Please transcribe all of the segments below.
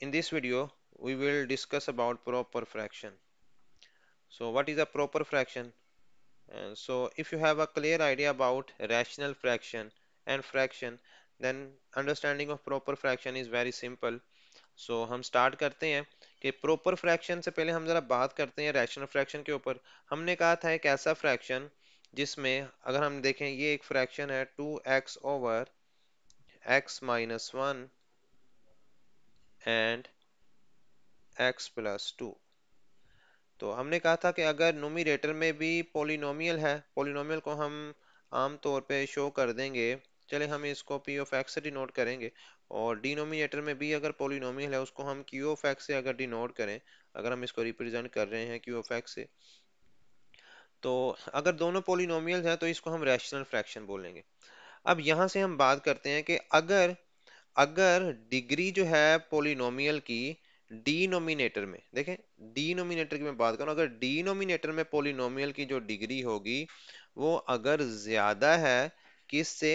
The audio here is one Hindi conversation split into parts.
in this video we will discuss about proper fraction so what is a proper fraction and so if you have a clear idea about rational fraction and fraction then understanding of proper fraction is very simple so हम start करते हैं कि proper fraction से पहले हम ज़रा बात करते हैं rational fraction के ऊपर हमने कहा था एक ऐसा fraction जिसमें अगर हम देखें ये एक fraction है 2x over x minus and x plus two तो हमने कहा था कि अगर नोमिनेटर में भी पोलिनोमियल है पोलिनोमियल को हम आम तौर पे शो कर देंगे चले हम इसको पी ऑफ एक्स से डिनोट करेंगे और डिनोमिनेटर में भी अगर पोलिनोमियल है उसको हम क्यू ऑफ एक्स से अगर डिनोट करें अगर हम इसको रिप्रेजेंट कर रहे हैं क्यू ऑफ एक्स से तो अगर दोनों पोलिनोमियल हैं तो इसको हम रैशनल फ्रैक्शन बोलेंगे अब यहाँ से हम बात करते हैं कि अगर अगर डिग्री जो है पोलिनोमियल की डिनोमिनेटर में देखें डी नोमिनेटर की मैं बात करूँ अगर डिनोमिनेटर में पोलिनोमियल की जो डिग्री होगी वो अगर ज्यादा है किस से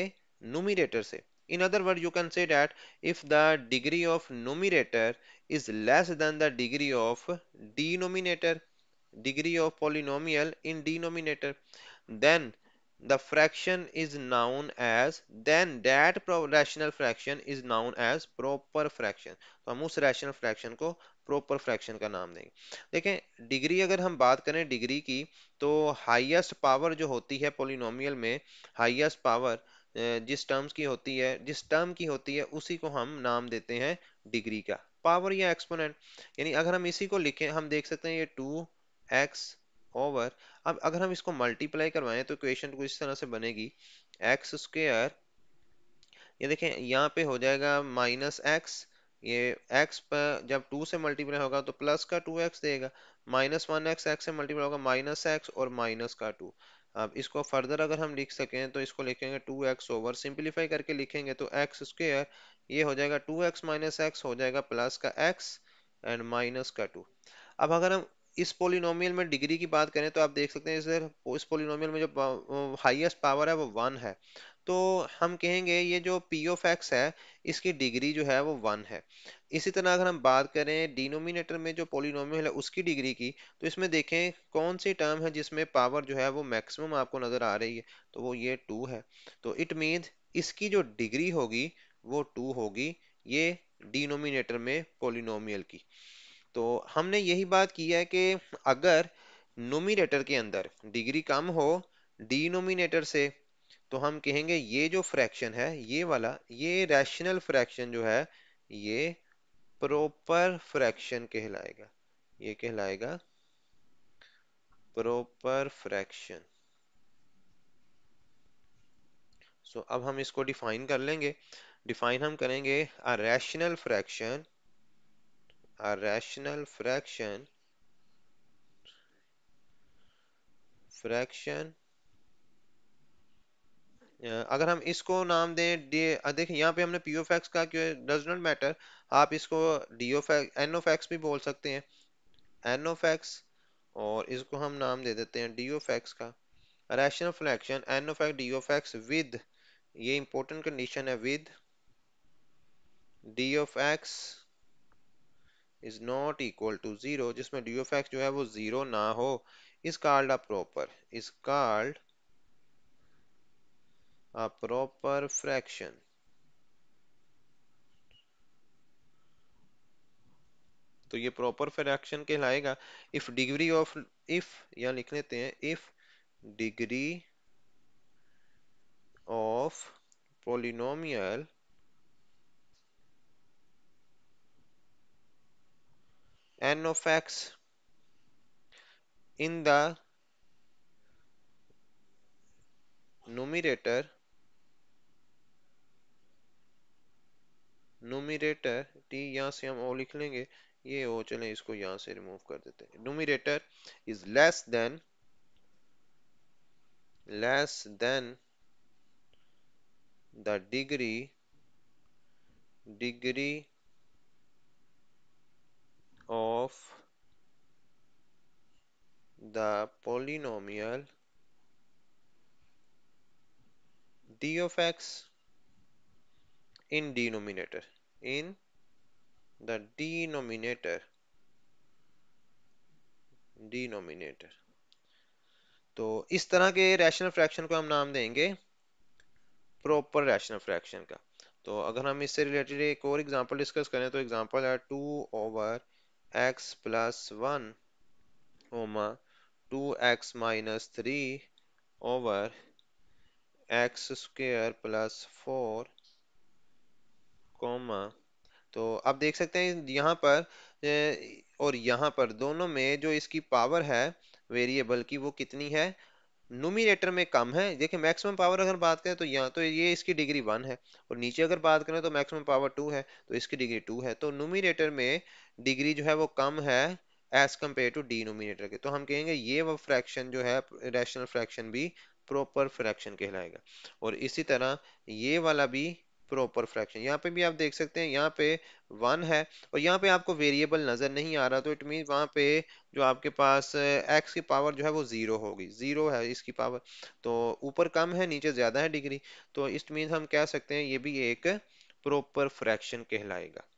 नोमिनेटर से in other word you can say that if the degree of numerator is less than the degree of denominator degree of polynomial in denominator then the fraction is known as then that rational fraction is known as proper fraction तो हम उस rational fraction को proper fraction का नाम देंगे देखें डिग्री अगर हम बात करें डिग्री की तो highest power जो होती है polynomial में highest power जिस terms की होती है जिस term की होती है उसी को हम नाम देते हैं डिग्री का पावर या एक्सपोनेंट यानी अगर हम इसी को लिखें हम देख सकते हैं ये टू एक्स ओवर अब अगर हम इसको मल्टीप्लाई करवाएं तो इक्वेशन कुछ इस तरह से बनेगी एक्स स्क्वेयर ये देखें यहाँ पे हो जाएगा माइनस एक्स ये एक्स पर जब टू से मल्टीप्लाई होगा तो प्लस का टू एक्स देगा माइनस वन एक्स एक्स से मल्टीप्लाई होगा माइनस एक्स और माइनस का टू अब इसको फर्दर अगर हम लिख सकें तो इसको लिखेंगे टू एक्स ओवर सिंप्लीफाई करके लिखेंगे तो एक्स स्क्वेयर ये हो जाएगा टू एक्स माइनस एक्स हो जाएगा प्लस का एक्स एंड माइनस का टू अब अगर हम इस पोलिनोमियल में डिग्री की बात करें तो आप देख सकते हैं इसे इस पोलिनोमियल में जो हाईएस्ट पावर है वो वन है तो हम कहेंगे ये जो पी ऑफ एक्स है इसकी डिग्री जो है वो वन है इसी तरह अगर हम बात करें डिनोमिनेटर में जो पोलिनोमियल है उसकी डिग्री की तो इसमें देखें कौन सी टर्म है जिसमें पावर जो है वो मैक्सिमम आपको नज़र आ रही है तो वो ये टू है तो इट मीन्स इसकी जो डिग्री होगी वो टू होगी ये डिनोमिनेटर में पोलिनोमियल की तो हमने यही बात की है कि अगर नोमिनेटर के अंदर डिग्री कम हो डिनोमिनेटर से तो हम कहेंगे ये जो फ्रैक्शन है ये वाला ये रैशनल फ्रैक्शन जो है ये प्रॉपर फ्रैक्शन कहलाएगा ये कहलाएगा प्रॉपर फ्रैक्शन सो अब हम इसको डिफाइन कर लेंगे डिफाइन हम करेंगे a rational fraction a rational fraction fraction अगर हम इसको नाम दें दे, देखिए यहाँ पे हमने पी ओफ एक्स का क्यों डज नॉट मैटर आप इसको D of X N of X भी बोल सकते हैं एन ओफ एक्स और इसको हम नाम दे देते हैं डी ओफ एक्स का rational fraction N of X D of X with ये इंपॉर्टेंट कंडीशन है with D of X is not equal to zero जिसमें डी ऑफ एक्स जो है वो जीरो ना हो is called a proper is called a proper fraction तो ये प्रॉपर फ्रैक्शन कहलाएगा इफ डिग्री ऑफ इफ या लिख लेते हैं if degree of polynomial n of x in the numerator nominator टी यहाँ से हम ओ लिख लेंगे ये ओ चले इसको यहाँ से रिमूव कर देते हैं numerator is less than less than the degree degree the polynomial d of x in denominator in the denominator denominator तो इस तरह के रैशनल फ्रैक्शन को हम नाम देंगे प्रॉपर रैशनल फ्रैक्शन का तो अगर हम इससे रिलेटेड एक और एग्जांपल डिस्कस करें तो एग्जांपल है two over X plus one comma 2x minus 3 over x square plus 4 comma तो आप देख सकते हैं यहाँ पर और यहाँ पर दोनों में जो इसकी पावर है वेरिएबल की वो कितनी है नोमिनेटर में कम है देखिए मैक्सिमम पावर अगर बात करें तो यहाँ तो ये इसकी डिग्री वन है और नीचे अगर बात करें तो मैक्सिमम पावर टू है तो इसकी डिग्री टू है तो नोमिनेटर में डिग्री जो है वो कम है एज कम्पेयर टू डिनोमिनेटर के तो हम कहेंगे ये वो फ्रैक्शन जो है रैशनल फ्रैक्शन भी प्रॉपर फ्रैक्शन कहलाएगा और इसी तरह ये वाला भी प्रॉपर फ्रैक्शन यहाँ पे भी आप देख सकते हैं यहाँ पे वन है और यहाँ पे आपको वेरिएबल नज़र नहीं आ रहा तो इट मीन वहाँ पे जो आपके पास एक्स uh, की पावर जो है वो ज़ीरो होगी ज़ीरो है इसकी पावर तो ऊपर कम है नीचे ज़्यादा है डिग्री तो इस मीन हम कह सकते हैं ये भी एक प्रॉपर फ्रैक्शन कहलाएगा